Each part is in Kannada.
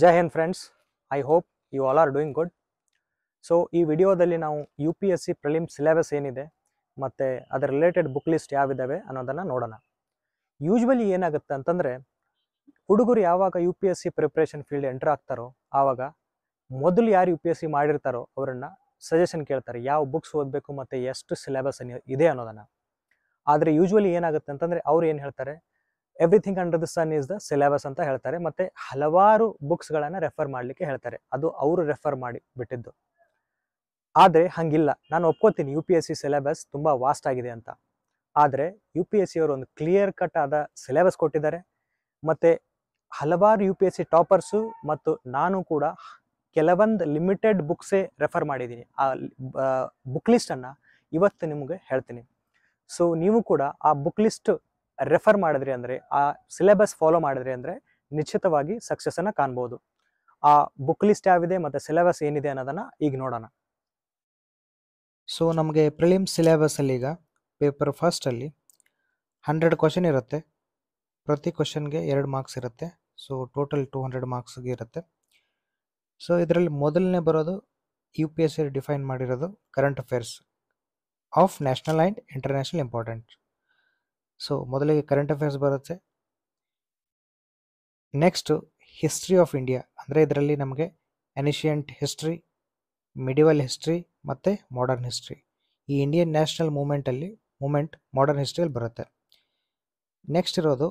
Jai Hind friends I hope you all are doing good so ಈ ವಿಡಿಯೋದಲ್ಲಿ ನಾವು U P S C prelim syllabus ಏನಿದೆ ಮತ್ತು ಅದರ ರಿಲೇಟೆಡ್ ಬುಕ್ ಲಿಸ್ಟ್ ಯಾವಿದ್ದಾವೆ ಅನ್ನೋದನ್ನು ನೋಡೋಣ ಯೂಶ್ವಲಿ ಏನಾಗುತ್ತೆ ಅಂತಂದರೆ ಹುಡುಗರು ಯಾವಾಗ U P S C preparation field enter ಆಗ್ತಾರೋ ಆವಾಗ ಮೊದಲು ಯಾರು ಯು ಪಿ ಎಸ್ ಸಿ ಮಾಡಿರ್ತಾರೋ ಅವರನ್ನು ಸಜೆಷನ್ ಕೇಳ್ತಾರೆ ಯಾವ ಬುಕ್ಸ್ ಓದಬೇಕು ಮತ್ತು ಎಷ್ಟು ಸಿಲೆಬಸ್ ಇದೆ ಅನ್ನೋದನ್ನು ಆದರೆ ಯೂಶ್ವಲಿ ಏನಾಗುತ್ತೆ ಅಂತಂದರೆ ಅವ್ರು ಏನು ಹೇಳ್ತಾರೆ everything under the sun is the syllabus ಅಂತ ಹೇಳ್ತಾರೆ ಮತ್ತೆ ಹಲವಾರು ಬುಕ್ಸ್ಗಳನ್ನು ರೆಫರ್ ಮಾಡ್ಲಿಕ್ಕೆ ಹೇಳ್ತಾರೆ ಅದು ಅವರು ರೆಫರ್ ಮಾಡಿ ಬಿಟ್ಟಿದ್ದು ಆದರೆ ಹಂಗಿಲ್ಲ ನಾನು ಒಪ್ಕೋತೀನಿ U P S C syllabus ತುಂಬಾ ವಾಸ್ಟ್ ಆಗಿದೆ ಅಂತ ಆದರೆ ಯು ಪಿ ಎಸ್ ಸಿ ಅವರು ಒಂದು ಕ್ಲಿಯರ್ ಕಟ್ ಆದ ಸಿಲೆಬಸ್ ಕೊಟ್ಟಿದ್ದಾರೆ ಮತ್ತೆ ಹಲವಾರು U P S C toppers ಮತ್ತು ನಾನು ಕೂಡ ಕೆಲವೊಂದು ಲಿಮಿಟೆಡ್ ಬುಕ್ಸೇ ರೆಫರ್ ಮಾಡಿದ್ದೀನಿ ಆ ಬುಕ್ ಲಿಸ್ಟನ್ನು ಇವತ್ತು ನಿಮಗೆ ಹೇಳ್ತೀನಿ ಸೊ ನೀವು ಕೂಡ ಆ ಬುಕ್ ಲಿಸ್ಟ್ ರೆಫರ್ ಮಾಡಿದ್ರಿ ಅಂದರೆ ಆ ಸಿಲೆಬಸ್ ಫಾಲೋ ಮಾಡಿದ್ರಿ ಅಂದರೆ ನಿಶ್ಚಿತವಾಗಿ ಸಕ್ಸಸ್ಸನ್ನು ಕಾಣ್ಬೋದು ಆ ಬುಕ್ ಲಿಸ್ಟ್ ಯಾವಿದೆ ಮತ್ತು ಸಿಲೆಬಸ್ ಏನಿದೆ ಅನ್ನೋದನ್ನು ಈಗ ನೋಡೋಣ ಸೊ ನಮಗೆ ಪ್ರಿಲಿಮ್ ಸಿಲೆಬಸ್ಸಲ್ಲಿ ಈಗ ಪೇಪರ್ ಫಸ್ಟಲ್ಲಿ ಹಂಡ್ರೆಡ್ ಕ್ವಶನ್ ಇರುತ್ತೆ ಪ್ರತಿ ಕ್ವಶನ್ಗೆ ಎರಡು ಮಾರ್ಕ್ಸ್ ಇರುತ್ತೆ ಸೊ ಟೋಟಲ್ ಟೂ ಹಂಡ್ರೆಡ್ ಮಾರ್ಕ್ಸ್ಗೆ ಇರುತ್ತೆ ಸೊ ಇದರಲ್ಲಿ ಮೊದಲನೇ ಬರೋದು U P S C define ಮಾಡಿರೋದು current affairs of national and international important so ಮೊದಲಿಗೆ ಕರೆಂಟ್ ಅಫೇರ್ಸ್ ಬರುತ್ತೆ ನೆಕ್ಸ್ಟು ಹಿಸ್ಟ್ರಿ ಆಫ್ ಇಂಡಿಯಾ ಅಂದರೆ ಇದರಲ್ಲಿ ನಮಗೆ ಎನಿಷಿಯಂಟ್ ಹಿಸ್ಟ್ರಿ ಮಿಡಿವಲ್ ಹಿಸ್ಟ್ರಿ ಮತ್ತು ಮಾಡರ್ನ್ ಹಿಸ್ಟ್ರಿ ಈ ಇಂಡಿಯನ್ ನ್ಯಾಷನಲ್ ಮೂಮೆಂಟಲ್ಲಿ ಮೂಮೆಂಟ್ ಮಾಡರ್ನ್ ಹಿಸ್ಟ್ರಿಯಲ್ಲಿ ಬರುತ್ತೆ ನೆಕ್ಸ್ಟ್ ಇರೋದು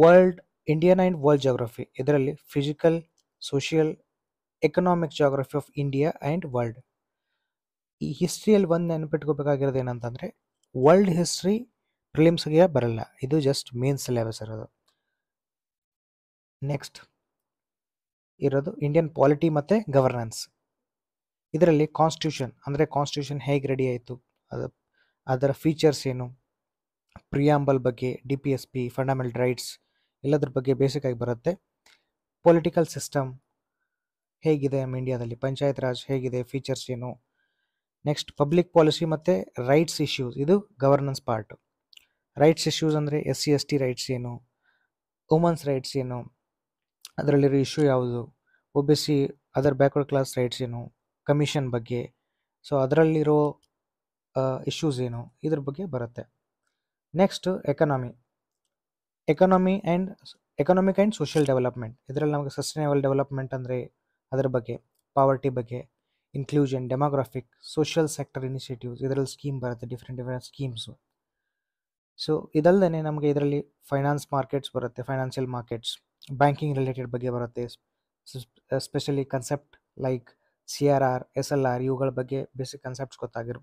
world Indian and world geography ಇದರಲ್ಲಿ physical social economic geography of India and world ಈ ಹಿಸ್ಟ್ರಿಯಲ್ಲಿ ಒಂದು ನೆನಪಿಟ್ಕೋಬೇಕಾಗಿರೋದು ಏನಂತಂದರೆ ವರ್ಲ್ಡ್ ಹಿಸ್ಟ್ರಿ ಪ್ರಿಲಿಮ್ಸ್ಗೆ ಬರಲ್ಲ ಇದು ಜಸ್ಟ್ ಮೇನ್ ಸಿಲೆಬಸ್ ಇರೋದು ನೆಕ್ಸ್ಟ್ ಇರೋದು ಇಂಡಿಯನ್ ಪಾಲಿಟಿ ಮತ್ತು ಗವರ್ನೆನ್ಸ್ ಇದರಲ್ಲಿ ಕಾನ್ಸ್ಟಿಟ್ಯೂಷನ್ ಅಂದರೆ ಕಾನ್ಸ್ಟಿಟ್ಯೂಷನ್ ಹೇಗೆ ರೆಡಿ ಆಯಿತು ಅದು ಅದರ ಫೀಚರ್ಸ್ ಏನು ಪ್ರಿಯಾಂಬಲ್ ಬಗ್ಗೆ D P S P fundamental rights ಎಲ್ಲದ್ರ ಬಗ್ಗೆ ಆಗಿ ಬರುತ್ತೆ ಪೊಲಿಟಿಕಲ್ ಸಿಸ್ಟಮ್ ಹೇಗಿದೆ ನಮ್ಮ ಇಂಡಿಯಾದಲ್ಲಿ ಪಂಚಾಯತ್ ರಾಜ್ ಹೇಗಿದೆ ಫೀಚರ್ಸ್ ಏನು ನೆಕ್ಸ್ಟ್ ಪಬ್ಲಿಕ್ ಪಾಲಿಸಿ ಮತ್ತು ರೈಟ್ಸ್ ಇಶ್ಯೂಸ್ ಇದು ಗವರ್ನೆನ್ಸ್ ಪಾರ್ಟ್ ರೈಟ್ಸ್ ಇಶ್ಯೂಸ್ ಅಂದರೆ S C S T rights ಏನು ವುಮನ್ಸ್ ರೈಟ್ಸ್ ಏನು ಅದರಲ್ಲಿರೋ ಇಶ್ಯೂ ಯಾವುದು O B C other backward class rights ಏನು ಕಮಿಷನ್ ಬಗ್ಗೆ ಸೊ ಅದರಲ್ಲಿರೋ ಇಶ್ಯೂಸ್ ಏನು ಇದ್ರ ಬಗ್ಗೆ ಬರುತ್ತೆ next economy economy and economic and social development ಇದರಲ್ಲಿ ನಮಗೆ ಸಸ್ಟೈನೇಬಲ್ ಡೆವಲಪ್ಮೆಂಟ್ ಅಂದರೆ ಅದರ ಬಗ್ಗೆ ಪಾವರ್ಟಿ ಬಗ್ಗೆ inclusion demographic social sector initiatives ಇದರಲ್ಲಿ ಸ್ಕೀಮ್ ಬರುತ್ತೆ ಡಿಫ್ರೆಂಟ್ ಡಿಫ್ರೆಂಟ್ ಸ್ಕೀಮ್ಸು ಸೊ ಇದಲ್ಲದೆ ನಮಗೆ ಇದರಲ್ಲಿ ಫೈನಾನ್ಸ್ ಮಾರ್ಕೆಟ್ಸ್ ಬರುತ್ತೆ ಫೈನಾನ್ಷಿಯಲ್ ಮಾರ್ಕೆಟ್ಸ್ ಬ್ಯಾಂಕಿಂಗ್ ರಿಲೇಟೆಡ್ ಬಗ್ಗೆ ಬರುತ್ತೆ specially concept like C R R S L R ಇವುಗಳ ಬಗ್ಗೆ ಬೇಸಿಕ್ ಕನ್ಸೆಪ್ಟ್ಸ್ ಗೊತ್ತಾಗಿರ್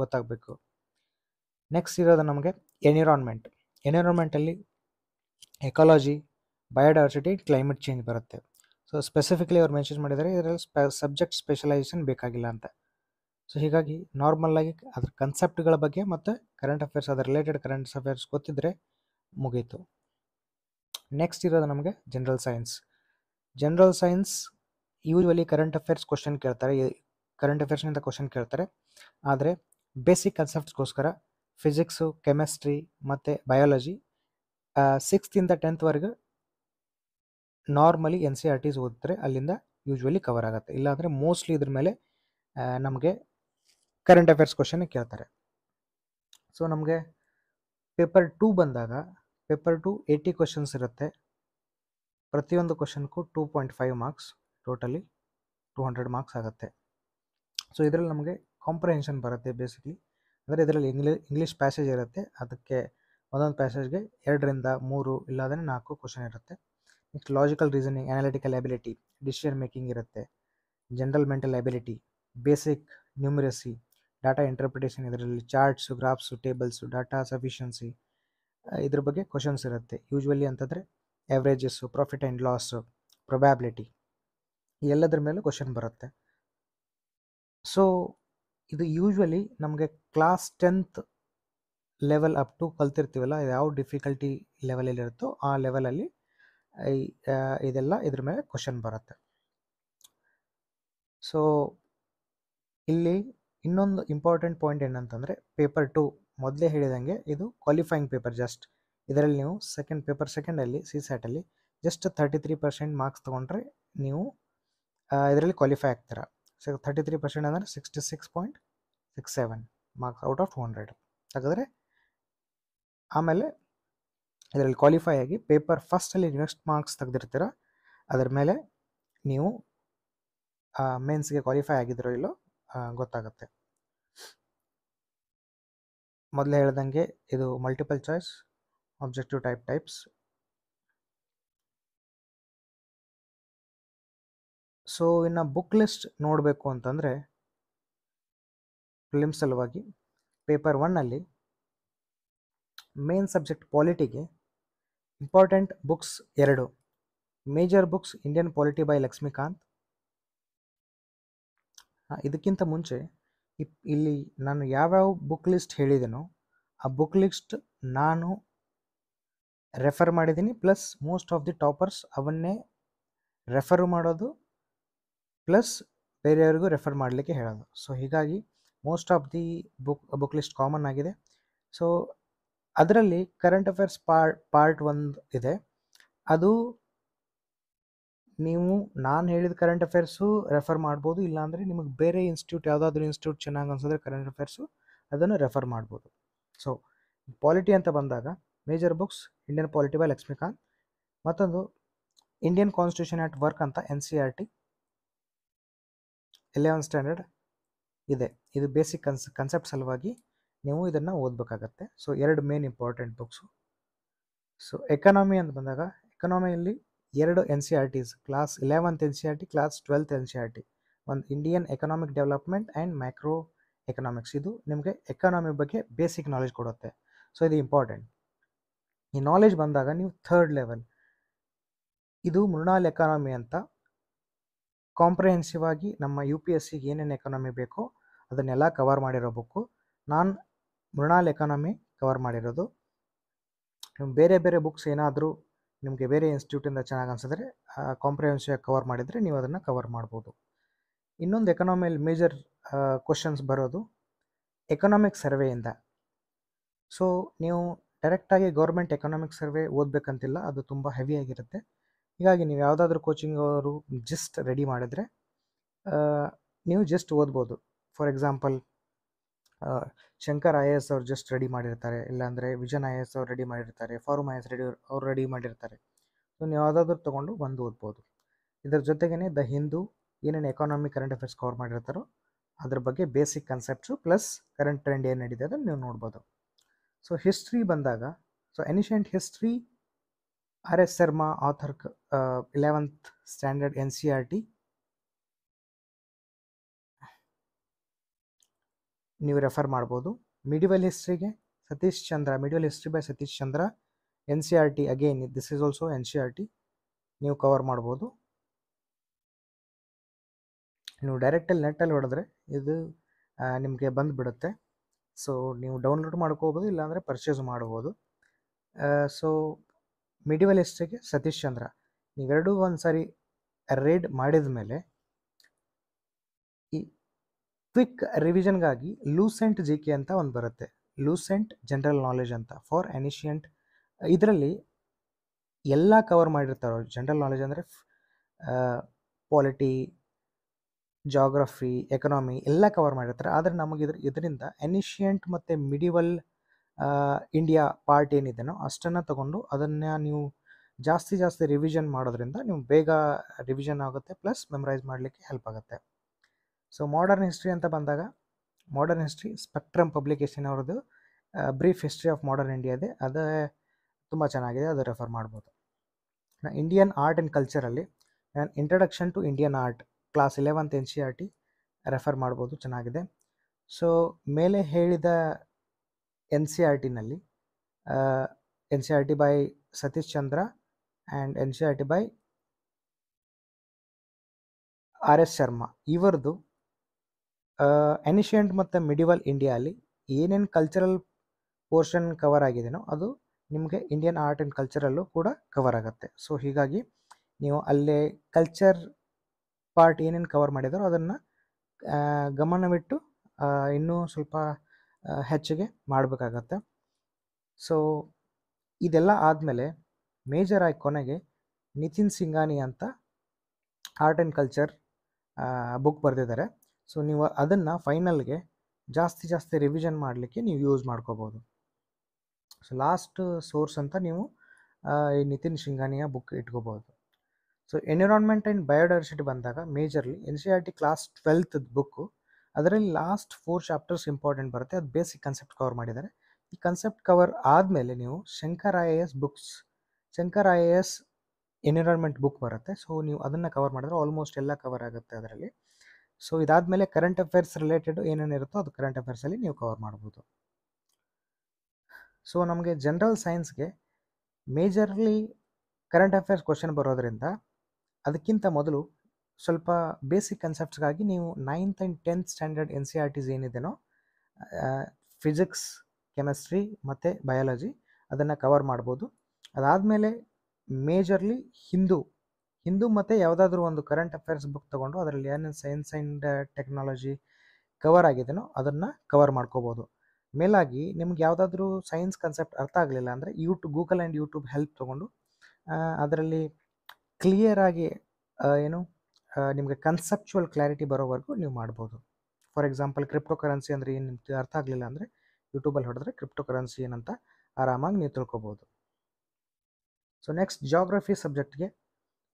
ಗೊತ್ತಾಗಬೇಕು ನೆಕ್ಸ್ಟ್ ಇರೋದು ನಮಗೆ ಎನ್ವಿರಾನ್ಮೆಂಟ್ ಎನ್ವಿರಾನ್ಮೆಂಟಲ್ಲಿ ಎಕಾಲಜಿ ಬಯೋಡೈವರ್ಸಿಟಿ ಕ್ಲೈಮೇಟ್ ಚೇಂಜ್ ಬರುತ್ತೆ ಸೊ ಸ್ಪೆಸಿಫಿಕಲಿ ಅವ್ರು ಮೆನ್ಷನ್ ಮಾಡಿದ್ದಾರೆ ಇದರಲ್ಲಿ ಸ್ಪೆ ಸಬ್ಜೆಕ್ಟ್ ಸ್ಪೆಷಲೈಸೇಷನ್ ಬೇಕಾಗಿಲ್ಲ ಅಂತ ಸೊ ಹೀಗಾಗಿ ನಾರ್ಮಲ್ಲಾಗಿ ಅದ್ರ ಕನ್ಸೆಪ್ಟ್ಗಳ ಬಗ್ಗೆ ಮತ್ತು ಕರೆಂಟ್ ಅಫೇರ್ಸ್ ಅದ್ರ ರಿಲೇಟೆಡ್ ಕರೆಂಟ್ ಅಫೇರ್ಸ್ ಗೊತ್ತಿದ್ದರೆ ಮುಗೀತು ನೆಕ್ಸ್ಟ್ ಇರೋದು ನಮಗೆ general science general science usually current affairs question ಕೇಳ್ತಾರೆ ಕರೆಂಟ್ ಅಫೇರ್ಸ್ನಿಂದ ಕ್ವಶನ್ ಕೇಳ್ತಾರೆ ಆದರೆ ಬೇಸಿಕ್ ಕನ್ಸೆಪ್ಟ್ಸ್ಗೋಸ್ಕರ ಫಿಸಿಕ್ಸು ಕೆಮಿಸ್ಟ್ರಿ ಮತ್ತು ಬಯಾಲಜಿ ಸಿಕ್ಸ್ತಿಂದ ಟೆಂತ್ವರೆಗೂ normally N C R Ts ಓದಿದ್ರೆ ಅಲ್ಲಿಂದ ಯೂಶ್ವಲಿ ಕವರ್ ಆಗುತ್ತೆ ಇಲ್ಲಾಂದರೆ ಮೋಸ್ಟ್ಲಿ ಇದ್ರ ಮೇಲೆ ನಮಗೆ ಕರೆಂಟ್ ಅಫೇರ್ಸ್ ಕ್ವಶನ್ ಕೇಳ್ತಾರೆ ಸೊ ನಮಗೆ ಪೇಪರ್ ಟೂ ಬಂದಾಗ ಪೇಪರ್ ಟೂ ಏಯ್ಟಿ ಕ್ವಶನ್ಸ್ ಇರುತ್ತೆ ಪ್ರತಿಯೊಂದು ಕ್ವಶನ್ಗೂ two point five marks totally two hundred marks ಆಗುತ್ತೆ ಸೊ ಇದರಲ್ಲಿ ನಮಗೆ ಕಾಂಪ್ರಹೆನ್ಷನ್ ಬರುತ್ತೆ ಬೇಸಿಕ್ಲಿ ಅಂದರೆ ಇದರಲ್ಲಿ ಇಂಗ್ಲಿ ಇಂಗ್ಲೀಷ್ ಪ್ಯಾಸೇಜ್ ಇರುತ್ತೆ ಅದಕ್ಕೆ ಒಂದೊಂದು ಪ್ಯಾಸೇಜ್ಗೆ ಎರಡರಿಂದ ಮೂರು ಇಲ್ಲಾಂದರೆ ನಾಲ್ಕು ಕ್ವಶನ್ ಇರುತ್ತೆ logical reasoning analytical ability decision making ಇರುತ್ತೆ general mental ability basic numeracy data interpretation ಇದರಲ್ಲಿ charts graphs tables data sufficiency ಇದ್ರ ಬಗ್ಗೆ ಕ್ವಶನ್ಸ್ ಇರುತ್ತೆ ಯೂಶ್ವಲಿ ಅಂತಂದರೆ averages profit and loss probability ಎಲ್ಲದರ ಮೇಲೂ ಕ್ವಶನ್ ಬರುತ್ತೆ ಸೊ ಇದು ಯೂಶ್ವಲಿ ನಮಗೆ class tenth level up to ಕಲ್ತಿರ್ತೀವಲ್ಲ ಯಾವ ಡಿಫಿಕಲ್ಟಿ ಲೆವೆಲಲ್ಲಿರುತ್ತೋ ಆ ಲೆವೆಲಲ್ಲಿ ಇದೆಲ್ಲ ಇದ್ರ ಮೇಲೆ ಕ್ವಶನ್ ಬರುತ್ತೆ ಸೊ ಇಲ್ಲಿ ಇನ್ನೊಂದು ಇಂಪಾರ್ಟೆಂಟ್ ಪಾಯಿಂಟ್ ಏನಂತಂದರೆ ಪೇಪರ್ ಟು ಮೊದಲೇ ಹೇಳಿದಂಗೆ ಇದು ಕ್ವಾಲಿಫೈಯಿಂಗ್ ಪೇಪರ್ ಜಸ್ಟ್ ಇದರಲ್ಲಿ ನೀವು ಸೆಕೆಂಡ್ ಪೇಪರ್ ಸೆಕೆಂಡಲ್ಲಿ ಸಿ ಸ್ಯಾಟಲ್ಲಿ just thirty three percent marks ತೊಗೊಂಡ್ರೆ ನೀವು ಇದರಲ್ಲಿ ಕ್ವಾಲಿಫೈ ಆಗ್ತೀರ ಸೊ ತರ್ಟಿ ತ್ರೀ ಪರ್ಸೆಂಟ್ ಅಂದರೆ sixty six point six seven marks out of hundred ಹಾಗಾದರೆ ಆಮೇಲೆ ಇದರಲ್ಲಿ ಕ್ವಾಲಿಫೈ ಆಗಿ ಪೇಪರ್ ಫಸ್ಟಲ್ಲಿ ನೆಕ್ಸ್ಟ್ ಮಾರ್ಕ್ಸ್ ತೆಗೆದಿರ್ತೀರ ಅದರ ಮೇಲೆ ನೀವು ಮೇನ್ಸ್ಗೆ ಕ್ವಾಲಿಫೈ ಆಗಿದ್ರೋ ಇಲ್ಲೋ ಗೊತ್ತಾಗುತ್ತೆ ಮೊದಲೇ ಹೇಳ್ದಂಗೆ ಇದು multiple choice objective type types so ಇನ್ನು ಬುಕ್ ಲಿಸ್ಟ್ ನೋಡಬೇಕು ಅಂತಂದರೆ ಫಿಲಿಮ್ ಸಲುವಾಗಿ ಪೇಪರ್ ಒನ್ನಲ್ಲಿ ಮೇನ್ ಸಬ್ಜೆಕ್ಟ್ ಪಾಲಿಟಿಗೆ ಇಂಪಾರ್ಟೆಂಟ್ ಬುಕ್ಸ್ ಎರಡು major books Indian polity by Lakshmikant ಇದಕ್ಕಿಂತ ಮುಂಚೆ ಇಲ್ಲಿ ನಾನು ಯಾವ್ಯಾವ ಬುಕ್ ಲಿಸ್ಟ್ ಹೇಳಿದೆನೋ ಆ ಬುಕ್ ಲಿಸ್ಟ್ ನಾನು ರೆಫರ್ ಮಾಡಿದ್ದೀನಿ plus most of the toppers ಅವನ್ನೇ ರೆಫರ್ ಮಾಡೋದು ಪ್ಲಸ್ ಬೇರೆಯವ್ರಿಗೂ ರೆಫರ್ ಮಾಡಲಿಕ್ಕೆ ಹೇಳೋದು ಸೊ ಹೀಗಾಗಿ most of the book book list common ಆಗಿದೆ ಸೊ ಅದರಲ್ಲಿ ಕರೆಂಟ್ ಅಫೇರ್ಸ್ ಪಾರ್ಟ್ ಪಾರ್ಟ್ ಒಂದು ಇದೆ ಅದು ನೀವು ನಾನು ಹೇಳಿದ ಕರೆಂಟ್ ಅಫೇರ್ಸು ರೆಫರ್ ಮಾಡ್ಬೋದು ಇಲ್ಲಾಂದರೆ ನಿಮಗೆ ಬೇರೆ ಇನ್ಸ್ಟಿಟ್ಯೂಟ್ ಯಾವುದಾದ್ರೂ ಇನ್ಸ್ಟಿಟ್ಯೂಟ್ ಚೆನ್ನಾಗಿ ಅನ್ಸಿದ್ರೆ ಕರೆಂಟ್ ಅಫೇರ್ಸು ಅದನ್ನು ರೆಫರ್ ಮಾಡ್ಬೋದು ಸೊ ಪಾಲಿಟಿ ಅಂತ ಬಂದಾಗ major books Indian polity by Lakshmikant ಮತ್ತೊಂದು ಇಂಡಿಯನ್ ಕಾನ್ಸ್ಟಿಟ್ಯೂಷನ್ ಆ್ಯಟ್ ವರ್ಕ್ ಅಂತ N C R T eleven standard ಇದೆ ಇದು ಬೇಸಿಕ್ ಕನ್ಸ್ ಕನ್ಸೆಪ್ಟ್ ಸಲುವಾಗಿ ನೀವು ಇದನ್ನು ಓದಬೇಕಾಗತ್ತೆ ಸೊ ಎರಡು main important books so economy ಅಂತ ಬಂದಾಗ ಎಕನಾಮಿಯಲ್ಲಿ ಎರಡು N C R Ts class eleventh N C R T class twelfth N C R T ಒಂದು Indian economic development and micro economics ಇದು ನಿಮಗೆ ಎಕನಾಮಿ ಬಗ್ಗೆ ಬೇಸಿಕ್ ನಾಲೆಜ್ ಕೊಡುತ್ತೆ ಸೊ ಇದು ಇಂಪಾರ್ಟೆಂಟ್ ಈ ನಾಲೆಜ್ ಬಂದಾಗ ನೀವು ಥರ್ಡ್ ಲೆವೆಲ್ ಇದು ಮೃಣಾಲ್ ಎಕಾನಮಿ ಅಂತ ಕಾಂಪ್ರಿಹೆನ್ಸಿವ್ ಆಗಿ ನಮ್ಮ ಯು ಪಿ ಎಸ್ ಸಿಗೆ ಏನೇನು ಎಕಾನಮಿ ಬೇಕೋ ಅದನ್ನೆಲ್ಲ ಕವರ್ ಮಾಡಿರೋ ಬುಕ್ಕು ನಾನು ಮೃಣಾಲ್ ಎಕಾನಮಿ ಕವರ್ ಮಾಡಿರೋದು ಬೇರೆ ಬೇರೆ ಬುಕ್ಸ್ ಏನಾದರೂ ನಿಮಗೆ ಬೇರೆ ಇನ್ಸ್ಟಿಟ್ಯೂಟಿಂದ ಚೆನ್ನಾಗಿ ಅನಿಸಿದ್ರೆ ಕಾಂಪ್ರಿಹೆನ್ಸಿವ್ ಕವರ್ ಮಾಡಿದರೆ ನೀವು ಅದನ್ನು ಕವರ್ ಮಾಡ್ಬೋದು ಇನ್ನೊಂದು ಎಕನಾಮಿಯಲ್ಲಿ ಮೇಜರ್ ಕ್ವಶನ್ಸ್ ಬರೋದು ಎಕನಾಮಿಕ್ ಸರ್ವೆಯಿಂದ ಸೊ ನೀವು ಡೈರೆಕ್ಟಾಗಿ ಗೌರ್ಮೆಂಟ್ ಎಕನಾಮಿಕ್ ಸರ್ವೆ ಓದಬೇಕಂತಿಲ್ಲ ಅದು ತುಂಬ ಹೆವಿಯಾಗಿರುತ್ತೆ ಹೀಗಾಗಿ ನೀವು ಯಾವುದಾದ್ರೂ ಕೋಚಿಂಗ್ ಅವರು ಜಸ್ಟ್ ರೆಡಿ ಮಾಡಿದರೆ ನೀವು ಜಸ್ಟ್ ಓದ್ಬೋದು for example Shankar I A S ಅವ್ರು ಜಸ್ಟ್ ರೆಡಿ ಮಾಡಿರ್ತಾರೆ ಇಲ್ಲಾಂದರೆ ವಿಜನ್ ಐ ಎ ಎಸ್ ಅವ್ರು ರೆಡಿ ಮಾಡಿರ್ತಾರೆ ಫಾರೂಮ್ ಐ ಎಸ್ ರೆಡಿ ಅವ್ರು ರೆಡಿ ಮಾಡಿರ್ತಾರೆ ಸೊ ನೀವು ಯಾವುದಾದ್ರೂ ತೊಗೊಂಡು ಬಂದು ಓದ್ಬೋದು ಇದರ ಜೊತೆಗೇ ದ ಹಿಂದೂ ಏನೇನು ಎಕಾನಮಿ ಕರೆಂಟ್ ಅಫೇರ್ಸ್ ಕವರ್ ಮಾಡಿರ್ತಾರೋ ಅದ್ರ ಬಗ್ಗೆ basic concepts plus current trend ಏನು ನಡೀತಿದೆ ಅದನ್ನು ನೀವು ನೋಡ್ಬೋದು ಸೊ ಹಿಸ್ಟ್ರಿ ಬಂದಾಗ so ancient history R S Sharma author eleventh standard N C R T ನೀವು ರೆಫರ್ ಮಾಡ್ಬೋದು ಮಿಡಿವಲ್ ಹಿಸ್ಟ್ರಿಗೆ Satish Chandra medieval history by Satish Chandra N C R T again this is also N C R T ನೀವು ಕವರ್ ಮಾಡ್ಬೋದು ನೀವು ಡೈರೆಕ್ಟಲ್ಲಿ ನೆಟ್ಟಲ್ಲಿ ಹೊಡೆದ್ರೆ ಇದು ನಿಮಗೆ ಬಂದುಬಿಡುತ್ತೆ ಸೊ ನೀವು ಡೌನ್ಲೋಡ್ ಮಾಡ್ಕೋಬೋದು ಇಲ್ಲಾಂದರೆ ಪರ್ಚೇಸ್ ಮಾಡ್ಬೋದು ಸೊ ಮಿಡಿವಲ್ ಹಿಸ್ಟ್ರಿಗೆ ಸತೀಶ್ ಚಂದ್ರ ನೀವೆರಡೂ ಒಂದು ಸಾರಿ ರೇಡ್ ಮಾಡಿದ ಮೇಲೆ ಕ್ವಿಕ್ ರಿವಿಷನ್ಗಾಗಿ ಲೂಸೆಂಟ್ ಜಿ ಕೆ ಅಂತ ಒಂದು ಬರುತ್ತೆ ಲೂಸೆಂಟ್ ಜನರಲ್ ನಾಲೆಜ್ ಅಂತ ಫಾರ್ ಎನಿಷಿಯಂಟ್ ಇದರಲ್ಲಿ ಎಲ್ಲ ಕವರ್ ಮಾಡಿರ್ತಾರೆ ಜನರಲ್ ನಾಲೆಜ್ ಅಂದರೆ ಪಾಲಿಟಿ ಜಾಗ್ರಫಿ ಎಕನಾಮಿ ಎಲ್ಲ ಕವರ್ ಮಾಡಿರ್ತಾರೆ ಆದರೆ ನಮಗೆ ಇದ್ರ ಇದರಿಂದ ಎನಿಷಿಯಂಟ್ ಮತ್ತು ಮಿಡಿವಲ್ ಇಂಡಿಯಾ ಪಾರ್ಟ್ ಏನಿದೆನೋ ಅಷ್ಟನ್ನು ತಗೊಂಡು ಅದನ್ನು ನೀವು ಜಾಸ್ತಿ ಜಾಸ್ತಿ ರಿವಿಷನ್ ಮಾಡೋದ್ರಿಂದ ನೀವು ಬೇಗ ರಿವಿಷನ್ ಆಗುತ್ತೆ ಪ್ಲಸ್ ಮೆಮರೈಸ್ ಮಾಡಲಿಕ್ಕೆ ಹೆಲ್ಪ್ ಆಗುತ್ತೆ ಸೊ ಮಾಡರ್ನ್ ಹಿಸ್ಟ್ರಿ ಅಂತ ಬಂದಾಗ ಮಾಡರ್ನ್ ಹಿಸ್ಟ್ರಿ ಸ್ಪೆಕ್ಟ್ರಮ್ ಪಬ್ಲಿಕೇಶನ್ ಅವ್ರದ್ದು brief history of modern India ಇದೆ ಅದೇ ತುಂಬ ಚೆನ್ನಾಗಿದೆ ಅದು ರೆಫರ್ ಮಾಡ್ಬೋದು ಇಂಡಿಯನ್ ಆರ್ಟ್ ಆ್ಯಂಡ್ ಕಲ್ಚರಲ್ಲಿ ನಾನು introduction to Indian art class eleventh N C R T refer ಮಾಡ್ಬೋದು ಚೆನ್ನಾಗಿದೆ ಸೊ ಮೇಲೆ ಹೇಳಿದ ಎನ್ ಸಿ ಆರ್ ಟಿನಲ್ಲಿ N C R T by Satish Chandra and N C R T by R S Sharma ಇವರದು ಎನಿಷಿಯಂಟ್ ಮತ್ತು ಮಿಡಿವಲ್ ಇಂಡಿಯಾಲಿ ಏನೇನು ಕಲ್ಚರಲ್ ಪೋರ್ಷನ್ ಕವರ್ ಆಗಿದೆಯೋ ಅದು ನಿಮಗೆ ಇಂಡಿಯನ್ ಆರ್ಟ್ ಆ್ಯಂಡ್ ಕಲ್ಚರಲ್ಲೂ ಕೂಡ ಕವರ್ ಆಗುತ್ತೆ ಸೊ ಹೀಗಾಗಿ ನೀವು ಅಲ್ಲೇ ಕಲ್ಚರ್ ಪಾರ್ಟ್ ಏನೇನು ಕವರ್ ಮಾಡಿದಾರೋ ಅದನ್ನು ಗಮನವಿಟ್ಟು ಇನ್ನೂ ಸ್ವಲ್ಪ ಹೆಚ್ಚಿಗೆ ಮಾಡಬೇಕಾಗತ್ತೆ ಸೊ ಇದೆಲ್ಲ ಆದಮೇಲೆ ಮೇಜರ್ ಆಗಿ ಕೊನೆಗೆ ನಿತಿನ್ ಸಿಂಗಾನಿ ಅಂತ ಆರ್ಟ್ ಆ್ಯಂಡ್ ಕಲ್ಚರ್ ಬುಕ್ ಬರೆದಿದ್ದಾರೆ ಸೊ ನೀವು ಅದನ್ನು ಫೈನಲ್ಗೆ ಜಾಸ್ತಿ ಜಾಸ್ತಿ ರಿವಿಷನ್ ಮಾಡಲಿಕ್ಕೆ ನೀವು ಯೂಸ್ ಮಾಡ್ಕೋಬೋದು ಸೊ ಲಾಸ್ಟ್ ಸೋರ್ಸ್ ಅಂತ ನೀವು ಈ ನಿತಿನ್ ಶಿಂಗಾನಿಯ ಬುಕ್ ಇಟ್ಕೋಬೋದು ಸೊ ಎನ್ವಿರಾನ್ಮೆಂಟ್ ಆ್ಯಂಡ್ ಬಯೋಡೈವರ್ಸಿಟಿ ಬಂದಾಗ majorly N C R T class twelfth book ಅದರಲ್ಲಿ ಲಾಸ್ಟ್ ಫೋರ್ ಚಾಪ್ಟರ್ಸ್ ಇಂಪಾರ್ಟೆಂಟ್ ಬರುತ್ತೆ ಅದು ಬೇಸಿಕ್ ಕನ್ಸೆಪ್ಟ್ ಕವರ್ ಮಾಡಿದ್ದಾರೆ ಈ ಕನ್ಸೆಪ್ಟ್ ಕವರ್ ಆದಮೇಲೆ ನೀವು Shankar I A S books Shankar I A S environment book ಬರುತ್ತೆ ಸೊ ನೀವು ಅದನ್ನು ಕವರ್ ಮಾಡಿದ್ರೆ ಆಲ್ಮೋಸ್ಟ್ ಎಲ್ಲ ಕವರ್ ಆಗುತ್ತೆ ಅದರಲ್ಲಿ ಸೊ ಮೇಲೆ ಕರೆಂಟ್ ಅಫೇರ್ಸ್ ರಿಲೇಟೆಡ್ ಏನೇನಿರುತ್ತೋ ಅದು ಕರೆಂಟ್ ಅಫೇರ್ಸಲ್ಲಿ ನೀವು ಕವರ್ ಮಾಡ್ಬೋದು ಸೊ ನಮಗೆ ಜನರಲ್ ಸೈನ್ಸ್ಗೆ ಮೇಜರ್ಲಿ ಕರೆಂಟ್ ಅಫೇರ್ಸ್ ಕ್ವಶನ್ ಬರೋದ್ರಿಂದ ಅದಕ್ಕಿಂತ ಮೊದಲು ಸ್ವಲ್ಪ ಬೇಸಿಕ್ ಕನ್ಸೆಪ್ಟ್ಸ್ಗಾಗಿ ನೀವು ninth and tenth standard N C R Ts ಏನಿದೆನೋ ಫಿಸಿಕ್ಸ್ ಕೆಮಿಸ್ಟ್ರಿ ಮತ್ತು ಬಯಾಲಜಿ ಅದನ್ನು ಕವರ್ ಮಾಡ್ಬೋದು ಅದಾದಮೇಲೆ ಮೇಜರ್ಲಿ ಹಿಂದೂ ಹಿಂದೂ ಮತ್ತೆ ಯಾವುದಾದ್ರೂ ಒಂದು ಕರೆಂಟ್ ಅಫೇರ್ಸ್ ಬುಕ್ ತಗೊಂಡು ಅದರಲ್ಲಿ ಏನೇನು ಸೈನ್ಸ್ ಆ್ಯಂಡ್ ಟೆಕ್ನಾಲಜಿ ಕವರ್ ಆಗಿದೆಯೋ ಅದನ್ನು ಕವರ್ ಮಾಡ್ಕೋಬೋದು ಮೇಲಾಗಿ ನಿಮ್ಗೆ ಯಾವುದಾದ್ರೂ ಸೈನ್ಸ್ ಕನ್ಸೆಪ್ಟ್ ಅರ್ಥ ಆಗಲಿಲ್ಲ ಅಂದರೆ YouTube Google and YouTube help ತೊಗೊಂಡು ಅದರಲ್ಲಿ ಕ್ಲಿಯರಾಗಿ ಏನು ನಿಮಗೆ ಕನ್ಸೆಪ್ಚುವಲ್ ಕ್ಲಾರಿಟಿ ಬರೋವರೆಗೂ ನೀವು ಮಾಡ್ಬೋದು ಫಾರ್ ಎಕ್ಸಾಂಪಲ್ ಕ್ರಿಪ್ಟೋ ಕರೆನ್ಸಿ ಅಂದರೆ ಏನು ನಿಮ್ಗೆ ಅರ್ಥ ಆಗಲಿಲ್ಲ ಅಂದರೆ ಯೂಟ್ಯೂಬಲ್ಲಿ ಹೊಡೆದ್ರೆ ಕ್ರಿಪ್ಟೋ ಕರೆನ್ಸಿ ಏನಂತ ಆರಾಮಾಗಿ ನೀವು ತಿಳ್ಕೊಬೋದು ಸೊ ನೆಕ್ಸ್ಟ್ ಜಾಗ್ರಫಿ ಸಬ್ಜೆಕ್ಟ್ಗೆ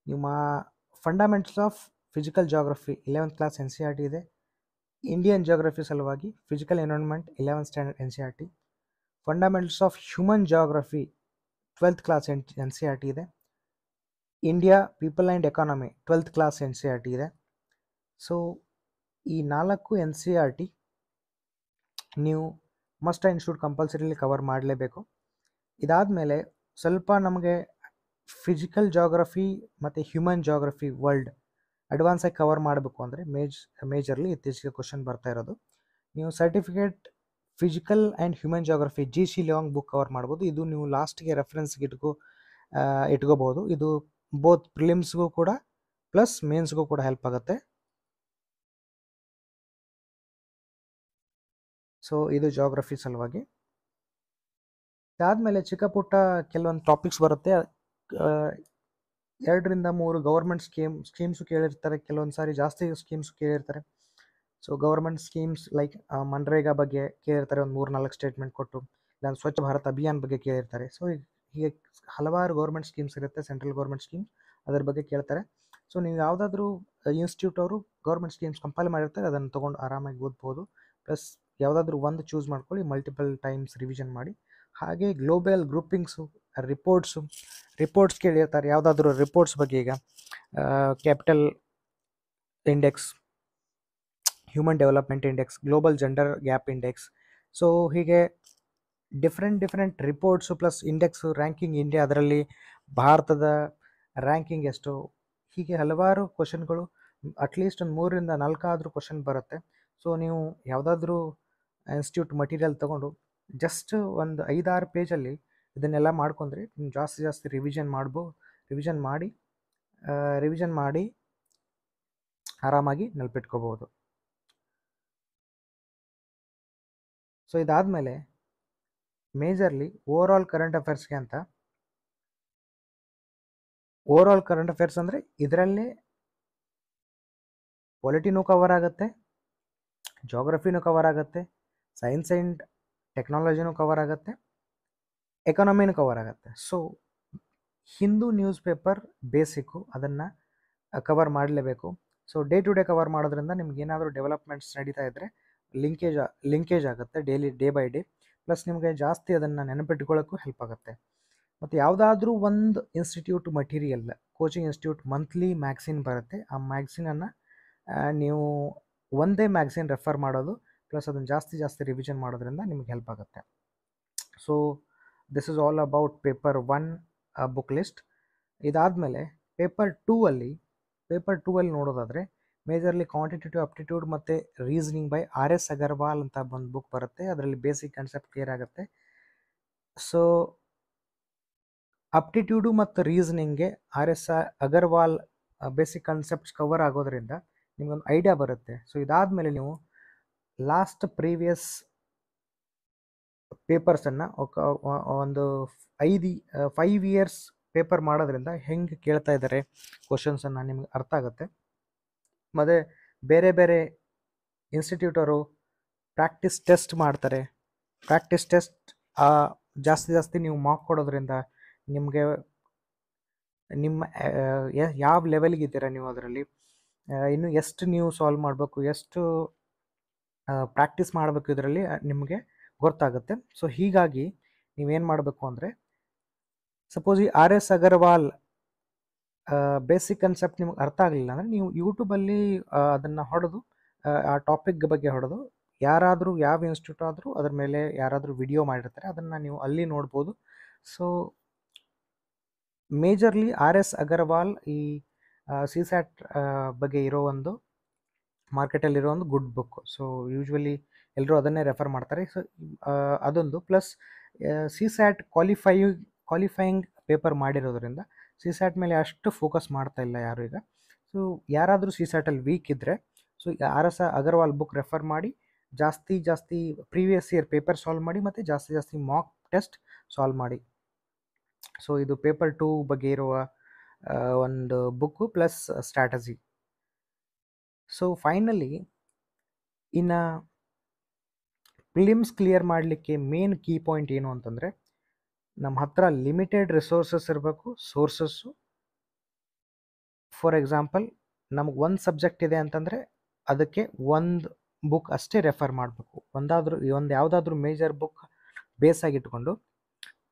ನಿಮ್ಮ fundaments of physical geography eleventh class N C R T ಇದೆ ಇಂಡಿಯನ್ ಜೋಗ್ರಫಿ ಸಲುವಾಗಿ physical environment eleventh standard N C R T fundaments of human geography twelfth class N N C R T ಇದೆ India people and economy twelfth class N C R T ಇದೆ ಸೊ ಈ ನಾಲ್ಕು ಎನ್ ಸಿ ಆರ್ ಟಿ ನೀವು ಮಸ್ಟ್ ಇನ್ಸ್ಟಿಟ್ಯೂಟ್ ಕಂಪಲ್ಸರಿಲಿ ಕವರ್ ಮಾಡಲೇಬೇಕು ಇದಾದ ಮೇಲೆ ಸ್ವಲ್ಪ ನಮಗೆ ಫಿಸಿಕಲ್ ಜಾಗ್ರಫಿ ಮತ್ತು ಹ್ಯೂಮನ್ ಜಾಗ್ರಫಿ ವರ್ಲ್ಡ್ ಅಡ್ವಾನ್ಸಾಗಿ ಕವರ್ ಮಾಡಬೇಕು ಅಂದರೆ ಮೇಜ್ ಮೇಜರ್ಲಿ ಇತ್ತೀಚೆಗೆ ಕ್ವಶನ್ ಬರ್ತಾ ಇರೋದು ನೀವು certificate physical and human geography G C Leong book cover ಮಾಡ್ಬೋದು ಇದು ನೀವು ಲಾಸ್ಟ್ಗೆ ರೆಫರೆನ್ಸ್ಗೆ ಇಟ್ಕೋ ಇಟ್ಕೋಬೋದು ಇದು ಬೋತ್ ಪ್ರಿಲಿಮ್ಸ್ಗೂ ಕೂಡ ಪ್ಲಸ್ ಮೇನ್ಸ್ಗೂ ಕೂಡ ಹೆಲ್ಪ್ ಆಗುತ್ತೆ ಸೊ ಇದು ಜಾಗ್ರಫಿ ಸಲುವಾಗಿ ಅದಾದಮೇಲೆ ಚಿಕ್ಕ ಪುಟ್ಟ ಕೆಲವೊಂದು ಟಾಪಿಕ್ಸ್ ಬರುತ್ತೆ ಎರಡರಿಂದ ಮೂರು ಗೌರ್ಮೆಂಟ್ ಸ್ಕೀಮ್ ಸ್ಕೀಮ್ಸು ಕೇಳಿರ್ತಾರೆ ಕೆಲವೊಂದು ಸಾರಿ ಜಾಸ್ತಿ ಸ್ಕೀಮ್ಸ್ ಕೇಳಿರ್ತಾರೆ so government schemes like MNREGA ಬಗ್ಗೆ ಕೇಳಿರ್ತಾರೆ ಒಂದು ಮೂರು ನಾಲ್ಕು ಸ್ಟೇಟ್ಮೆಂಟ್ ಕೊಟ್ಟು ಇಲ್ಲ ಸ್ವಚ್ಛ ಭಾರತ್ ಅಭಿಯಾನ್ ಬಗ್ಗೆ ಕೇಳಿರ್ತಾರೆ ಸೊ ಹೀಗೆ ಹಲವಾರು ಗೌರ್ಮೆಂಟ್ ಸ್ಕೀಮ್ಸ್ ಇರುತ್ತೆ ಸೆಂಟ್ರಲ್ ಗೌರ್ಮೆಂಟ್ ಸ್ಕೀಮ್ ಅದ್ರ ಬಗ್ಗೆ ಕೇಳ್ತಾರೆ ಸೊ ನೀವು ಯಾವುದಾದ್ರೂ ಇನ್ಸ್ಟಿಟ್ಯೂಟ್ ಅವರು ಗೌರ್ಮೆಂಟ್ ಸ್ಕೀಮ್ಸ್ ಕಂಪೈಲ್ ಮಾಡಿರ್ತಾರೆ ಅದನ್ನು ತೊಗೊಂಡು ಆರಾಮಾಗಿ ಓದ್ಬೋದು ಪ್ಲಸ್ ಯಾವುದಾದ್ರೂ ಒಂದು ಚೂಸ್ ಮಾಡ್ಕೊಳ್ಳಿ ಮಲ್ಟಿಪಲ್ ಟೈಮ್ಸ್ ರಿವಿಷನ್ ಮಾಡಿ ಹಾಗೆ ಗ್ಲೋಬಲ್ ಗ್ರೂಪಿಂಗ್ಸು ರಿಪೋರ್ಟ್ಸು ರಿಪೋರ್ಟ್ಸ್ ಕೇಳಿರ್ತಾರೆ ಯಾವುದಾದ್ರೂ ರಿಪೋರ್ಟ್ಸ್ ಬಗ್ಗೆ ಈಗ capital index human development index global gender gap index so ಹೀಗೆ different different reports plus index ranking India ಅದರಲ್ಲಿ ಭಾರತದ ರ್ಯಾಂಕಿಂಗ್ ಎಷ್ಟು ಹೀಗೆ ಹಲವಾರು ಕ್ವಶನ್ಗಳು ಅಟ್ಲೀಸ್ಟ್ ಒಂದು ಮೂರರಿಂದ ನಾಲ್ಕಾದರೂ ಕ್ವಶನ್ ಬರುತ್ತೆ ಸೊ ನೀವು ಯಾವುದಾದ್ರೂ ಇನ್ಸ್ಟಿಟ್ಯೂಟ್ ಮಟೀರಿಯಲ್ ತೊಗೊಂಡು ಜಸ್ಟ್ ಒಂದು ಐದಾರು ಪೇಜಲ್ಲಿ ಇದನ್ನೆಲ್ಲ ಮಾಡ್ಕೊಂಡ್ರೆ ಜಾಸ್ತಿ ಜಾಸ್ತಿ ರಿವಿಷನ್ ಮಾಡ್ಬೋ ರಿವಿಷನ್ ಮಾಡಿ ರಿವಿಷನ್ ಮಾಡಿ ಆರಾಮಾಗಿ ನೆನಪಿಟ್ಕೋಬೋದು ಸೊ ಇದಾದಮೇಲೆ ಮೇಜರ್ಲಿ ಓವರ್ ಆಲ್ ಕರೆಂಟ್ ಅಫೇರ್ಸ್ಗೆ ಅಂತ ಓವರ್ ಆಲ್ ಕರೆಂಟ್ ಅಫೇರ್ಸ್ ಅಂದರೆ ಇದರಲ್ಲೇ ಪಾಲಿಟಿನೂ ಕವರ್ ಆಗುತ್ತೆ ಜೋಗ್ರಫಿನೂ ಕವರ್ ಆಗುತ್ತೆ ಸೈನ್ಸ್ ಆ್ಯಂಡ್ ಟೆಕ್ನಾಲಜಿನೂ ಕವರ್ ಆಗುತ್ತೆ ಎಕನಾಮಿನೂ ಕವರ್ ಆಗುತ್ತೆ so Hindu newspaper basic ಅದನ್ನು ಕವರ್ ಮಾಡಲೇಬೇಕು so day to day cover ಮಾಡೋದ್ರಿಂದ ನಿಮ್ಗೆ ಏನಾದರೂ ಡೆವಲಪ್ಮೆಂಟ್ಸ್ ನಡೀತಾ ಇದ್ದರೆ ಲಿಂಕೇಜ್ ಲಿಂಕೇಜ್ ಆಗುತ್ತೆ daily day by day plus ನಿಮಗೆ ಜಾಸ್ತಿ ಅದನ್ನು ನೆನಪಿಟ್ಕೊಳ್ಳೋಕ್ಕೂ ಹೆಲ್ಪ್ ಆಗುತ್ತೆ ಮತ್ತು ಯಾವುದಾದ್ರೂ ಒಂದು institute material coaching institute monthly magazine ಬರುತ್ತೆ ಆ ಮ್ಯಾಗ್ಸಿನನ್ನು ನೀವು ಒಂದೇ ಮ್ಯಾಗ್ಝಿನ್ ರೆಫರ್ ಮಾಡೋದು ಪ್ಲಸ್ ಅದನ್ನು ಜಾಸ್ತಿ ಜಾಸ್ತಿ ರಿವಿಷನ್ ಮಾಡೋದ್ರಿಂದ ನಿಮಗೆ ಹೆಲ್ಪ್ ಆಗುತ್ತೆ so this is all about paper one book list ಇದಾದಮೇಲೆ ಪೇಪರ್ ಟೂ ಅಲ್ಲಿ ಪೇಪರ್ ಟೂ ಅಲ್ಲಿ ನೋಡೋದಾದರೆ ಮೇಜರ್ಲಿ ಕ್ವಾಂಟಿಟೇಟಿವ್ ಅಪ್ಟಿಟ್ಯೂಡ್ ಮತ್ತು reasoning by R S Agarwal ಅಂತ ಒಂದು ಬುಕ್ ಬರುತ್ತೆ ಅದರಲ್ಲಿ ಬೇಸಿಕ್ ಕಾನ್ಸೆಪ್ಟ್ ಕ್ಲಿಯರ್ ಆಗುತ್ತೆ ಸೊ ಅಪ್ಟಿಟ್ಯೂಡು ಮತ್ತು ರೀಸನಿಂಗ್ಗೆ R S Agarwal basic concepts cover ಆಗೋದ್ರಿಂದ ನಿಮಗೊಂದು ಐಡಿಯಾ ಬರುತ್ತೆ ಸೊ ಇದಾದ ಮೇಲೆ ನೀವು ಲಾಸ್ಟ್ ಪ್ರೀವಿಯಸ್ ಪೇಪರ್ಸನ್ನು ಒಂದು ಐದು ಫೈವ್ ಇಯರ್ಸ್ ಪೇಪರ್ ಮಾಡೋದ್ರಿಂದ ಹೆಂಗೆ ಕೇಳ್ತಾ ಇದ್ದಾರೆ ಕ್ವಶನ್ಸನ್ನು ನಿಮ್ಗೆ ಅರ್ಥ ಆಗುತ್ತೆ ಮತ್ತು ಬೇರೆ ಬೇರೆ ಇನ್ಸ್ಟಿಟ್ಯೂಟರು ಪ್ರಾಕ್ಟೀಸ್ ಟೆಸ್ಟ್ ಮಾಡ್ತಾರೆ ಪ್ರಾಕ್ಟೀಸ್ ಟೆಸ್ಟ್ ಜಾಸ್ತಿ ಜಾಸ್ತಿ ನೀವು ಮಾರ್ಕ್ ಕೊಡೋದ್ರಿಂದ ನಿಮಗೆ ನಿಮ್ಮ ಯಾವ ಲೆವೆಲ್ಗಿದ್ದೀರಾ ನೀವು ಅದರಲ್ಲಿ ಇನ್ನು ಎಷ್ಟು ನೀವು ಸಾಲ್ವ್ ಮಾಡಬೇಕು ಎಷ್ಟು ಪ್ರಾಕ್ಟೀಸ್ ಮಾಡಬೇಕು ಇದರಲ್ಲಿ ನಿಮಗೆ ಗೊತ್ತಾಗುತ್ತೆ ಸೊ ಹೀಗಾಗಿ ನೀವೇನು ಮಾಡಬೇಕು ಅಂದರೆ ಸಪೋಸ್ ಈ R S Agarwal basic concept ನಿಮ್ಗೆ ಅರ್ಥ ಆಗಲಿಲ್ಲ ಅಂದರೆ ನೀವು ಯೂಟ್ಯೂಬಲ್ಲಿ ಅದನ್ನು ಹೊಡೆದು ಆ ಟಾಪಿಕ್ ಬಗ್ಗೆ ಹೊಡೆದು ಯಾರಾದರೂ ಯಾವ ಇನ್ಸ್ಟಿಟ್ಯೂಟ್ ಆದರೂ ಅದರ ಮೇಲೆ ಯಾರಾದರೂ ವಿಡಿಯೋ ಮಾಡಿರ್ತಾರೆ ಅದನ್ನು ನೀವು ಅಲ್ಲಿ ನೋಡ್ಬೋದು so majorly R S Agarwal ಈ ಸಿಸ್ಯಾಟ್ ಬಗ್ಗೆ ಇರೋ ಒಂದು ಮಾರ್ಕೆಟಲ್ಲಿರೋ ಒಂದು ಗುಡ್ ಬುಕ್ ಸೊ ಯೂಶ್ವಲಿ ಎಲ್ಲರೂ ಅದನ್ನೇ ರೆಫರ್ ಮಾಡ್ತಾರೆ ಸೊ ಅದೊಂದು plus CSAT qualify qualifying paper ಮಾಡಿರೋದ್ರಿಂದ ಸಿ ಸ್ಯಾಟ್ ಮೇಲೆ ಅಷ್ಟು ಫೋಕಸ್ ಮಾಡ್ತಾ ಇಲ್ಲ ಯಾರು ಈಗ ಸೊ ಯಾರಾದರೂ ಸಿ ಸ್ಯಾಟಲ್ಲಿ ವೀಕ್ ಇದ್ದರೆ ಸೊ ಈಗ R S Agarwal book refer ಮಾಡಿ ಜಾಸ್ತಿ ಜಾಸ್ತಿ ಪ್ರೀವಿಯಸ್ ಇಯರ್ ಪೇಪರ್ ಸಾಲ್ವ್ ಮಾಡಿ ಮತ್ತು ಜಾಸ್ತಿ ಜಾಸ್ತಿ ಮಾಕ್ ಟೆಸ್ಟ್ ಸಾಲ್ವ್ ಮಾಡಿ ಸೊ ಇದು ಪೇಪರ್ ಟೂ ಬಗ್ಗೆ ಇರುವ ಒಂದು book plus strategy so finally ಇನ್ನು ಫಿಲಿಮ್ಸ್ ಕ್ಲಿಯರ್ ಮಾಡಲಿಕ್ಕೆ ಮೇನ್ ಕೀ ಪಾಯಿಂಟ್ ಏನು ಅಂತಂದರೆ ನಮ್ಮ ಹತ್ರ ಲಿಮಿಟೆಡ್ ರಿಸೋರ್ಸಸ್ ಇರಬೇಕು ಸೋರ್ಸಸ್ಸು ಫಾರ್ ಎಕ್ಸಾಂಪಲ್ ನಮಗೆ ಒಂದು ಸಬ್ಜೆಕ್ಟ್ ಇದೆ ಅಂತಂದರೆ ಅದಕ್ಕೆ ಒಂದು ಬುಕ್ ಅಷ್ಟೇ ರೆಫರ್ ಮಾಡಬೇಕು ಒಂದಾದರೂ ಒಂದು ಯಾವುದಾದ್ರೂ ಮೇಜರ್ ಬುಕ್ ಬೇಸ್ ಆಗಿಟ್ಕೊಂಡು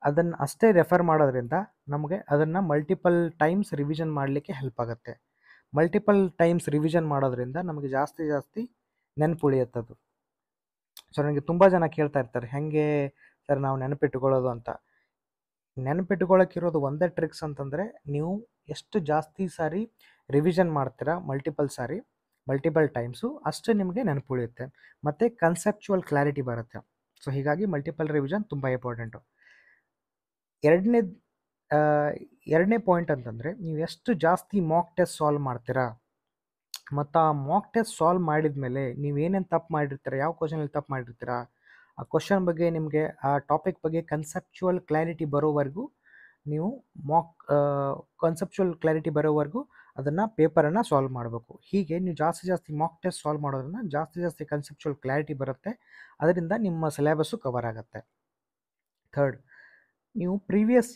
ಅದನ್ನು ಅಷ್ಟೇ ರೆಫರ್ ಮಾಡೋದ್ರಿಂದ ನಮಗೆ ಅದನ್ನು ಮಲ್ಟಿಪಲ್ ಟೈಮ್ಸ್ ರಿವಿಷನ್ ಮಾಡಲಿಕ್ಕೆ ಹೆಲ್ಪ್ ಆಗುತ್ತೆ ಮಲ್ಟಿಪಲ್ ಟೈಮ್ಸ್ ರಿವಿಷನ್ ಮಾಡೋದ್ರಿಂದ ನಮಗೆ ಜಾಸ್ತಿ ಜಾಸ್ತಿ ಉಳಿಯುತ್ತದು ಸೊ ನನಗೆ ತುಂಬ ಜನ ಕೇಳ್ತಾ ಇರ್ತಾರೆ ಹೇಗೆ ಸರ್ ನಾವು ನೆನಪಿಟ್ಟುಕೊಳ್ಳೋದು ಅಂತ ನೆನಪಿಟ್ಕೊಳ್ಳೋಕ್ಕಿರೋದು ಒಂದೇ ಟ್ರಿಕ್ಸ್ ಅಂತಂದರೆ ನೀವು ಎಷ್ಟು ಜಾಸ್ತಿ ಸಾರಿ ರಿವಿಷನ್ ಮಾಡ್ತೀರಾ ಮಲ್ಟಿಪಲ್ ಸಾರಿ ಮಲ್ಟಿಪಲ್ ಟೈಮ್ಸು ಅಷ್ಟು ನಿಮಗೆ ನೆನಪು ಉಳಿಯುತ್ತೆ ಮತ್ತು ಕನ್ಸೆಪ್ಚುವಲ್ ಕ್ಲಾರಿಟಿ ಬರುತ್ತೆ ಸೊ ಹೀಗಾಗಿ ಮಲ್ಟಿಪಲ್ ರಿವಿಷನ್ ತುಂಬ ಇಂಪಾರ್ಟೆಂಟು ಎರಡನೇ ಎರಡನೇ ಪಾಯಿಂಟ್ ಅಂತಂದರೆ ನೀವು ಎಷ್ಟು ಜಾಸ್ತಿ ಮಾಕ್ ಟೆಸ್ಟ್ ಸಾಲ್ವ್ ಮಾಡ್ತೀರಾ ಮತ್ತು ಆ ಮಾಕ್ ಟೆಸ್ಟ್ ಸಾಲ್ವ್ ಮಾಡಿದ ಮೇಲೆ ಏನೇನು ತಪ್ಪು ಮಾಡಿರ್ತೀರ ಯಾವ ಕ್ವಶನಲ್ಲಿ ತಪ್ಪು ಮಾಡಿರ್ತೀರಾ ಆ ಕ್ವಶನ್ ಬಗ್ಗೆ ನಿಮಗೆ ಆ ಟಾಪಿಕ್ ಬಗ್ಗೆ ಕನ್ಸೆಪ್ಚುವಲ್ ಕ್ಲಾರಿಟಿ ಬರೋವರೆಗೂ ನೀವು ಮಾಕ್ ಕನ್ಸೆಪ್ಚುವಲ್ ಕ್ಲಾರಿಟಿ ಬರೋವರೆಗೂ ಅದನ್ನು ಪೇಪರನ್ನು ಸಾಲ್ವ್ ಮಾಡಬೇಕು ಹೀಗೆ ನೀವು ಜಾಸ್ತಿ ಜಾಸ್ತಿ ಮಾಕ್ ಟೆಸ್ಟ್ ಸಾಲ್ವ್ ಮಾಡೋದ್ರಿಂದ ಜಾಸ್ತಿ ಜಾಸ್ತಿ ಕನ್ಸೆಪ್ಚುವಲ್ ಕ್ಲಾರಿಟಿ ಬರುತ್ತೆ ಅದರಿಂದ ನಿಮ್ಮ ಸಿಲೆಬಸ್ಸು ಕವರ್ ಆಗುತ್ತೆ ಥರ್ಡ್ ನೀವು previous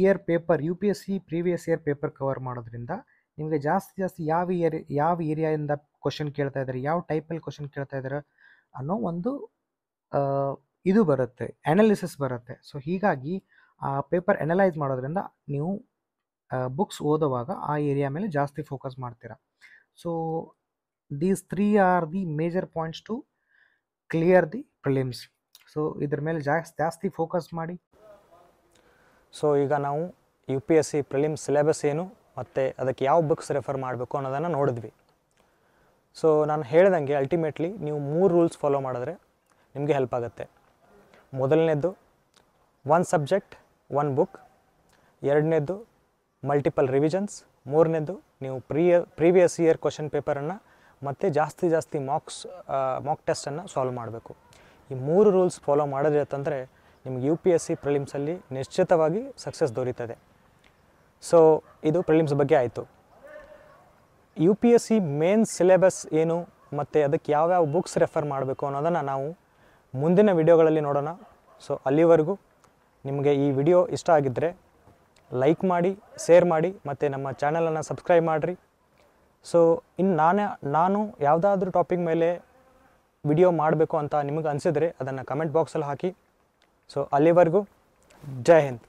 year paper U P S C previous year paper cover ಮಾಡೋದ್ರಿಂದ ನಿಮಗೆ ಜಾಸ್ತಿ ಜಾಸ್ತಿ ಯಾವ ಇಯರ್ ಯಾವ ಏರಿಯಾದಿಂದ ಕ್ವಶನ್ ಕೇಳ್ತಾ ಇದ್ದಾರೆ ಯಾವ ಟೈಪಲ್ಲಿ ಕ್ವಶನ್ ಕೇಳ್ತಾ ಇದ್ದಾರೆ ಅನ್ನೋ ಒಂದು ಇದು ಬರುತ್ತೆ ಅನಾಲಿಸಿಸ್ ಬರುತ್ತೆ ಸೊ ಹೀಗಾಗಿ ಆ ಪೇಪರ್ ಅನಲೈಸ್ ಮಾಡೋದ್ರಿಂದ ನೀವು ಬುಕ್ಸ್ ಓದೋವಾಗ ಆ ಏರಿಯಾ ಮೇಲೆ ಜಾಸ್ತಿ ಫೋಕಸ್ ಮಾಡ್ತೀರಾ so these three are the major points to clear the prelims so ಇದ್ರ ಮೇಲೆ ಜಾಸ್ತಿ ಜಾಸ್ತಿ ಫೋಕಸ್ ಮಾಡಿ ಸೊ ಈಗ ನಾವು U P S C prelim syllabus ಏನು ಮತ್ತು ಅದಕ್ಕೆ ಯಾವ ಬುಕ್ಸ್ ರೆಫರ್ ಮಾಡಬೇಕು ಅನ್ನೋದನ್ನು ನೋಡಿದ್ವಿ ಸೊ ನಾನು ಹೇಳ್ದಂಗೆ ಅಲ್ಟಿಮೇಟ್ಲಿ ನೀವು ಮೂರು ರೂಲ್ಸ್ ಫಾಲೋ ಮಾಡಿದ್ರೆ ನಿಮಗೆ ಹೆಲ್ಪ್ ಆಗುತ್ತೆ ಮೊದಲನೇದು ಒನ್ ಸಬ್ಜೆಕ್ಟ್ ಒನ್ ಬುಕ್ ಎರಡನೇದು ಮಲ್ಟಿಪಲ್ ರಿವಿಜನ್ಸ್ ಮೂರನೇದು ನೀವು ಪ್ರಿಯ ಪ್ರೀವಿಯಸ್ ಇಯರ್ ಕ್ವಶನ್ ಪೇಪರನ್ನು ಮತ್ತು ಜಾಸ್ತಿ ಜಾಸ್ತಿ ಮಾರ್ಕ್ಸ್ ಮಾಕ್ ಟೆಸ್ಟನ್ನು ಸಾಲ್ವ್ ಮಾಡಬೇಕು ಈ ಮೂರು ರೂಲ್ಸ್ ಫಾಲೋ ಮಾಡಿದ್ರೆ ಅಂತಂದರೆ ನಿಮಗೆ ಯು ಪಿ ಎಸ್ ಸಿ ಪ್ರಿಲಿಮ್ಸಲ್ಲಿ ನಿಶ್ಚಿತವಾಗಿ ಸಕ್ಸಸ್ ದೊರೀತದೆ ಸೊ ಇದು ಪ್ರಿಲಿಮ್ಸ್ ಬಗ್ಗೆ ಆಯಿತು U P S C main syllabus ಏನು ಮತ್ತು ಅದಕ್ಕೆ ಯಾವ್ಯಾವ ಬುಕ್ಸ್ ರೆಫರ್ ಮಾಡಬೇಕು ಅನ್ನೋದನ್ನು ನಾವು ಮುಂದಿನ ವಿಡಿಯೋಗಳಲ್ಲಿ ನೋಡೋಣ ಸೊ ಅಲ್ಲಿವರೆಗೂ ನಿಮಗೆ ಈ ವಿಡಿಯೋ ಇಷ್ಟ ಆಗಿದ್ದರೆ ಲೈಕ್ ಮಾಡಿ ಶೇರ್ ಮಾಡಿ ಮತ್ತು ನಮ್ಮ ಚಾನಲನ್ನು ಸಬ್ಸ್ಕ್ರೈಬ್ ಮಾಡಿರಿ ಸೊ ಇನ್ನು ನಾನೇ ನಾನು ಯಾವುದಾದ್ರೂ ಟಾಪಿಕ್ ಮೇಲೆ ವಿಡಿಯೋ ಮಾಡಬೇಕು ಅಂತ ನಿಮಗೆ ಅನಿಸಿದರೆ ಅದನ್ನು ಕಮೆಂಟ್ ಬಾಕ್ಸಲ್ಲಿ ಹಾಕಿ सो अली जय हिंद